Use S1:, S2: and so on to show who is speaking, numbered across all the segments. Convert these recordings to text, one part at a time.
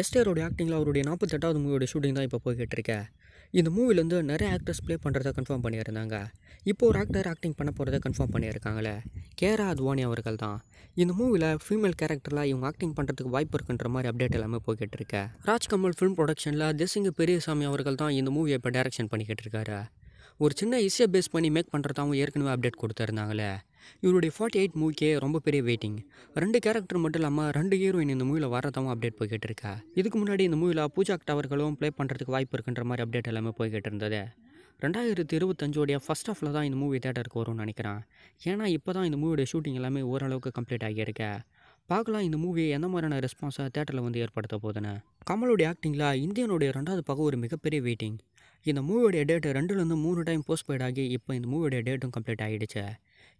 S1: எஸ்டேரோடைய ஆக்டிங்கில் அவருடைய நாற்பத்தெட்டாவது மூவியோட ஷூட்டிங் தான் இப்போ போய்கிட்டு இருக்கு இந்த மூவிலேருந்து நிறைய ஆக்டர்ஸ் ப்ளே பண்ணுறதை கன்ஃபார்ம் பண்ணியிருந்தாங்க இப்போ ஒரு ஆக்டர் ஆக்டிங் பண்ண போகிறத கன்ஃபார்ம் பண்ணியிருக்காங்களே கேரா அத்வானி அவர்கள் தான் இந்த மூவியில் ஃபீமேல் கேரக்டரில் இவங்க ஆக்டிங் பண்ணுறதுக்கு வாய்ப்பு இருக்குன்ற மாதிரி அப்டேட் எல்லாமே போய்கிட்டு இருக்கு ராஜ்கமல் ஃபிலிம் ப்ரொடக்ஷனில் தேசிங்க பெரியசாமி அவர்கள் தான் இந்த மூவியை இப்போ டேரக்ஷன் பண்ணிக்கிட்டு இருக்காரு ஒரு சின்ன இசையை பேஸ் பண்ணி மேக் பண்ணுறதாவும் ஏற்கனவே அப்டேட் கொடுத்துருந்தாங்களே இவருடைய ஃபார்ட்டி எயிட் மூவிக்கே ரொம்ப பெரிய வெயிட்டிங் ரெண்டு கேரக்டர் மட்டும் இல்லாமல் ரெண்டு ஹீரோயின் இந்த மூவியில் வரதவும் அப்டேட் போய்கிட்டு இருக்கா இதுக்கு முன்னாடி இந்த மூவியில் பூஜா டவர்களும் ப்ளே பண்ணுறதுக்கு வாய்ப்பு இருக்குன்ற மாதிரி அப்டேட் எல்லாமே போய்கிட்டு இருந்தது ரெண்டாயிரத்தி இருபத்தஞ்சோடைய ஃபஸ்ட் ஆஃபில் தான் இந்த மூவி தேட்டருக்கு வரும்னு நினைக்கிறேன் ஏன்னா இப்போ தான் இந்த மூவியோடைய ஷூட்டிங் எல்லாமே ஓரளவுக்கு கம்ப்ளீட் ஆகியிருக்கு பார்க்கலாம் இந்த மூவி எந்த மாதிரியான ரெஸ்பான்ஸாக தேட்டரில் வந்து ஏற்படுத்த போதுன்னு கமலுடைய ஆக்டிங்கில் இந்தியனுடைய ரெண்டாவது பக்கம் ஒரு மிகப்பெரிய வெயிட்டிங் இந்த மூவியோடைய டேட்டு ரெண்டுலேருந்து மூணு டைம் போஸ்ட் போய்டாகி ஆகி இப்போ இந்த மூவியோடைய டேட்டும் கம்ப்ளீட் ஆகிடுச்சு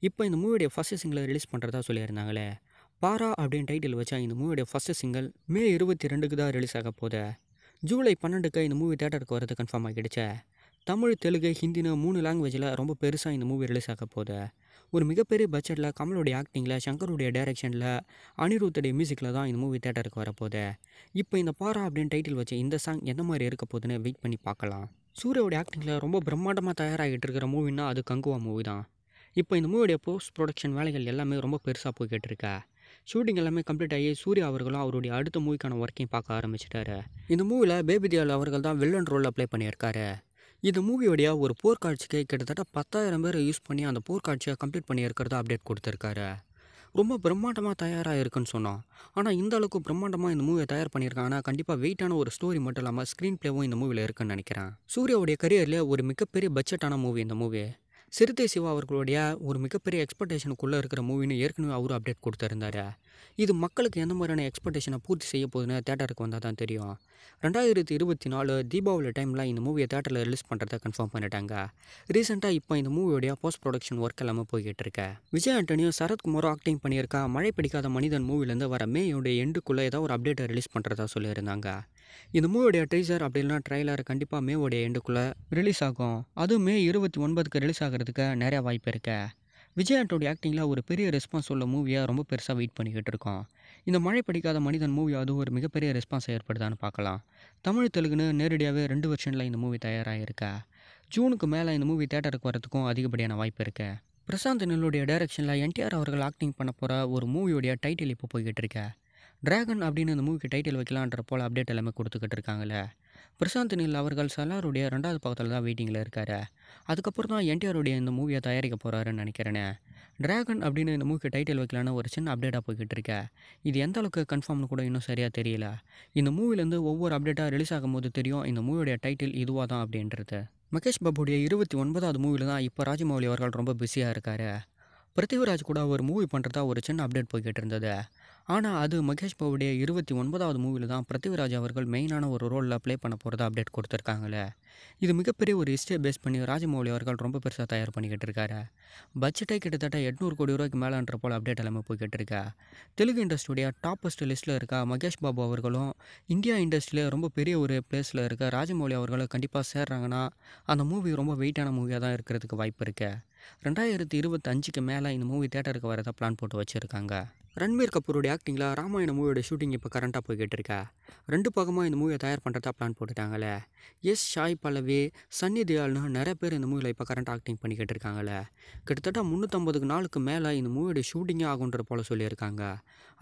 S1: இப்போ இந்த மூவியோடைய ஃபஸ்ட்டு சிங்கிளை ரிலீஸ் பண்ணுறதா சொல்லியிருந்தாங்களே பாரா அப்படின்னு டைட்டில் வச்சா இந்த மூவியோடைய ஃபஸ்ட்டு சிங்கிள் மே இருபத்தி ரெண்டுக்கு தான் ரிலீஸ் ஆக போகுது ஜூலை பன்னெண்டுக்கு இந்த மூவி தேட்டருக்கு வரது கன்ஃபார்ம் ஆகிடுச்சு தமிழ் தெலுங்கு ஹிந்தின்னு மூணு லாங்குவேஜில் ரொம்ப பெருசாக இந்த மூவி ரிலீஸ் ஆக போகுது ஒரு மிகப்பெரிய பட்ஜெட்டில் கமலுடைய ஆக்டிங்கில் சங்கருடைய டைரெக்ஷனில் அனிருத்துடைய மியூசிக்கில் தான் இந்த மூவி தேட்டருக்கு வரப்போகுது இப்போ இந்த பாரா அப்படின்னு டைட்டில் வச்சு இந்த சாங் என்ன மாதிரி இருக்க போகுதுன்னு வெயிட் பண்ணி பார்க்கலாம் சூர்யாவோட ஆக்டிங்கில் ரொம்ப பிரம்மாண்டமாக தயாராகிட்டு இருக்கிற மூவின்னா அது கங்குவா மூவி தான் இப்போ இந்த மூவியோடைய போஸ்ட் ப்ரொடக்ஷன் வேலைகள் எல்லாமே ரொம்ப பெருசாக போய்கிட்டு இருக்கா ஷூட்டிங் எல்லாமே கம்ப்ளீட் ஆகி சூர்யா அவர்களும் அவருடைய அடுத்த மூவிக்கான ஒர்க்கையும் பார்க்க ஆரம்பிச்சிட்டாரு இந்த மூவியில் பேபி தியால் அவர்கள் தான் வில்லன் ரோல் அப்ளை பண்ணியிருக்காரு இந்த மூவியோடைய ஒரு போர்க்காட்சிக்கு கிட்டத்தட்ட பத்தாயிரம் பேர் யூஸ் பண்ணி அந்த போர்க்காட்சியை கம்ப்ளீட் பண்ணியிருக்கிறதா அப்டேட் கொடுத்துருக்காரு ரொம்ப பிரம்மாண்டமாக தயாராக இருக்குன்னு சொன்னான் ஆனால் இந்த அளவுக்கு பிரம்மாண்டமாக இந்த மூவியை தயார் ஆனால் கண்டிப்பாக வெயிட்டான ஒரு ஸ்டோரி மட்டும் இல்லாமல் ஸ்க்ரீன் பிளேவும் இந்த மூவியில் இருக்குன்னு நினைக்கிறேன் சூர்யாவுடைய கரியரில் ஒரு மிகப்பெரிய பட்ஜெட்டான மூவி இந்த மூவி சிறுத்தை சிவா அவர்களுடைய ஒரு மிகப்பெரிய எக்ஸ்பெக்டேஷனுக்குள்ளே இருக்கிற மூவின்னு ஏற்கனவே அவரும் அப்டேட் கொடுத்துருந்தாரு இது மக்களுக்கு எந்த மாதிரியான எக்ஸ்பெக்டேஷனை பூர்த்தி செய்ய போகுதுன்னு தேட்டருக்கு வந்தால் தான் தெரியும் ரெண்டாயிரத்தி இருபத்தி நாலு தீபாவளி டைமில் இந்த மூவியை தேட்டரில் ரிலீஸ் பண்ணுறத கன்ஃபார்ம் பண்ணிட்டாங்க ரீசெண்டாக இப்போ இந்த மூவியோடைய போஸ்ட் ப்ரொடக்ஷன் ஒர்க் எல்லாமே போய்கிட்டு இருக்கு விஜய் ஆண்டனியும் சரத்குமாரும் ஆக்டிங் பண்ணியிருக்கா மழை பிடிக்காத மனிதன் மூவிலேருந்து வர மேயோடைய எண்டுக்குள்ளே ஏதாவது ஒரு அப்டேட்டை ரிலீஸ் பண்ணுறதா சொல்லியிருந்தாங்க இந்த மூவியோடைய அப்படி அப்படின்னா ட்ரெய்லர் கண்டிப்பாக மேவோடைய எண்டுக்குள்ளே ரிலீஸ் ஆகும் அதுவும் மே இருபத்தி ஒன்பதுக்கு ரிலீஸ் ஆகிறதுக்கு நிறையா வாய்ப்பு இருக்கு விஜய் ஆக்டிங்கில் ஒரு பெரிய ரெஸ்பான்ஸ் உள்ள மூவியாக ரொம்ப பெருசாக வெயிட் பண்ணிக்கிட்டு இருக்கோம் இந்த மழை படிக்காத மனிதன் மூவி அது ஒரு மிகப்பெரிய ரெஸ்பான்ஸ் ஏற்படுதான்னு பார்க்கலாம் தமிழ் தெலுங்குன்னு நேரடியாகவே ரெண்டு வருஷனில் இந்த மூவி இருக்க ஜூனுக்கு மேலே இந்த மூவி தேட்டருக்கு வரதுக்கும் அதிகப்படியான வாய்ப்பு இருக்கு பிரசாந்த் நெல்லுடைய டைரக்ஷனில் என்டிஆர் அவர்கள் ஆக்டிங் பண்ண போகிற ஒரு மூவியோடைய டைட்டில் இப்போ போய்கிட்டு இருக்கேன் ட்ராகன் அப்படின்னு அந்த மூவிக்கு டைட்டில் வைக்கலான்ற போல் அப்டேட் எல்லாமே கொடுத்துக்கிட்டு இருக்காங்கல்ல பிரசாந்த் நில் அவர்கள் சலாருடைய ரெண்டாவது பக்கத்தில் தான் வெயிட்டிங்கில் இருக்கார் அதுக்கப்புறம் தான் என்டிஆருடைய இந்த மூவியை தயாரிக்க போகிறாருன்னு நினைக்கிறேனே ட்ராகன் அப்படின்னு இந்த மூவிக்கு டைட்டில் வைக்கலான்னு ஒரு சின்ன அப்டேட்டாக போய்கிட்டு இருக்கேன் இது எந்த அளவுக்கு கன்ஃபார்ம்னு கூட இன்னும் சரியாக தெரியல இந்த மூவிலேருந்து ஒவ்வொரு அப்டேட்டாக ரிலீஸ் ஆகும்போது தெரியும் இந்த மூவியோடைய டைட்டில் இதுவாக தான் அப்படின்றது மகேஷ் பாபுடைய இருபத்தி ஒன்பதாவது மூவியில் தான் இப்போ ராஜமௌலி அவர்கள் ரொம்ப பிஸியாக இருக்கார் பிருத்திவிராஜ் கூட ஒரு மூவி பண்ணுறதா ஒரு சின்ன அப்டேட் போய்கிட்டு இருந்தது ஆனால் அது மகேஷ் பாபுடைய இருபத்தி ஒன்பதாவது மூவியில் தான் பிருத்திவிராஜ் அவர்கள் மெயினான ஒரு ரோலில் ப்ளே பண்ண போகிறதா அப்டேட் கொடுத்துருக்காங்களே இது மிகப்பெரிய ஒரு ஹிஸ்டே பேஸ் பண்ணி ராஜமௌலி அவர்கள் ரொம்ப பெருசாக தயார் பண்ணிக்கிட்டு இருக்காரு பட்ஜெட்டே கிட்டத்தட்ட எட்நூறு கோடி ரூபாய்க்கு மேலான்ற போல் அப்டேட் எல்லாமே போய்கிட்டு இருக்கா தெலுங்கு இண்டஸ்ட்ரியுடைய டாப்பஸ்ட் லிஸ்ட்டில் இருக்க மகேஷ் பாபு அவர்களும் இந்தியா இண்டஸ்ட்ரியில் ரொம்ப பெரிய ஒரு பிளேஸில் இருக்க ராஜமௌலி அவர்களும் கண்டிப்பாக சேர்றாங்கன்னா அந்த மூவி ரொம்ப வெயிட்டான மூவியாக தான் இருக்கிறதுக்கு வாய்ப்பு இருக்குது ரெண்டாயிரத்தி இருபத்தஞ்சுக்கு மேலே இந்த மூவி தேட்டருக்கு வரதான் பிளான் போட்டு வச்சுருக்காங்க ரன்வீர் கபூருடைய ஆக்டிங்கில் ராமாயண மூவியோட ஷூட்டிங் இப்போ கரண்ட்டாக போய்கிட்டு இருக்கா ரெண்டு பக்கமாக இந்த மூவியை தயார் பண்ணுறதா பிளான் போட்டுட்டாங்களே எஸ் ஷாய் பல்லவி சன்னி தியால்னு நிறைய பேர் இந்த மூவியில் இப்போ கரண்ட் ஆக்டிங் பண்ணிக்கிட்டு இருக்காங்களே கிட்டத்தட்ட முந்நூற்றம்பதுக்கு நாளுக்கு மேலே இந்த மூவியோட ஷூட்டிங்கே ஆகுன்ற போல் சொல்லியிருக்காங்க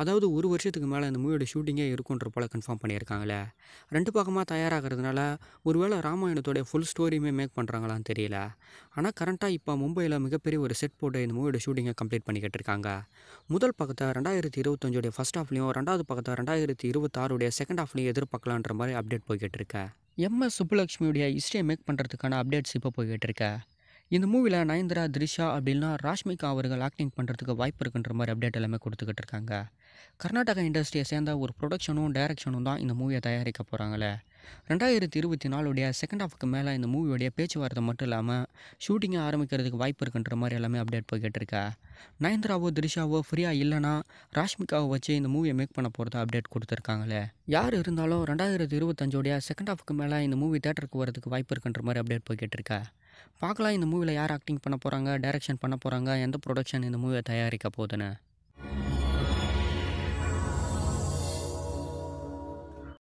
S1: அதாவது ஒரு வருஷத்துக்கு மேலே இந்த மூவியோட ஷூட்டிங்கே இருக்குன்ற போல் கன்ஃபார்ம் பண்ணியிருக்காங்களே ரெண்டு பக்கமாக தயாராகிறதுனால ஒருவேளை ராமாயணத்தோடைய ஃபுல் ஸ்டோரியுமே மேக் பண்ணுறாங்களான்னு தெரியல ஆனால் கரண்ட்டாக இப்போ மும்பையில் மிகப்பெரிய ஒரு செட் போட்டு இந்த மூவியோட ஷூட்டிங்கை கம்ப்ளீட் பண்ணிக்கிட்டு இருக்காங்க முதல் பக்கத்தை ரெண்டாயிரத்தி இருபத்தஞ்சோடைய ஃபஸ்ட் ஹாஃப்லையும் ரெண்டாவது பக்கத்தில் ரெண்டாயிரத்தி இருபத்தாறுடைய செகண்ட் ஹாஃப்லையும் எதிர்பார்க்கலான்ற மாதிரி அப்டேட் போய்கிட்டு இருக்கு எம்எஸ் சுப்புலக்ஷ்மியுடைய ஹிஸ்டரியை மேக் பண்ணுறதுக்கான அப்டேட்ஸ் இப்போ போய்கிட்டு இருக்கு இந்த மூவியில் நயன்தரா த்ரிஷா அப்படின்னா ராஷ்மிகா அவர்கள் ஆக்டிங் பண்ணுறதுக்கு வாய்ப்பு இருக்குன்ற மாதிரி அப்டேட் எல்லாமே கொடுத்துக்கிட்டு இருக்காங்க கர்நாடகா இண்டஸ்ட்ரியை சேர்ந்த ஒரு ப்ரொடக்ஷனும் டைரக்ஷனும் தான் இந்த மூவியை தயாரிக்க போகிறாங்களே ரெண்டாயிரத்தி இருபத்தி நாலுடைய செகண்ட் ஹாஃப்க்கு மேலே இந்த மூவியோடைய பேச்சுவார்த்தை மட்டும் இல்லாமல் ஷூட்டிங்கை ஆரம்பிக்கிறதுக்கு வாய்ப்பு இருக்குன்ற மாதிரி எல்லாமே அப்டேட் போய்கிட்டிருக்கா நயன்தராவோ திரிஷாவோ ஃப்ரீயாக இல்லைனா ராஷ்மிகாவை வச்சு இந்த மூவியை மேக் பண்ண போகிறத அப்டேட் கொடுத்துருக்காங்களே யார் இருந்தாலும் ரெண்டாயிரத்தி இருபத்தஞ்சோடைய செகண்ட் ஹாஃப்க்கு மேலே இந்த மூவி தேட்டருக்கு வரதுக்கு வாய்ப்பு இருக்குன்ற மாதிரி அப்டேட் போய்கிட்டிருக்கா பார்க்கலாம் இந்த மூவியில் யார் ஆக்டிங் பண்ண போகிறாங்க டேரெக்ஷன் பண்ண போகிறாங்க எந்த ப்ரொடக்ஷன் இந்த மூவியை தயாரிக்க போகுதுன்னு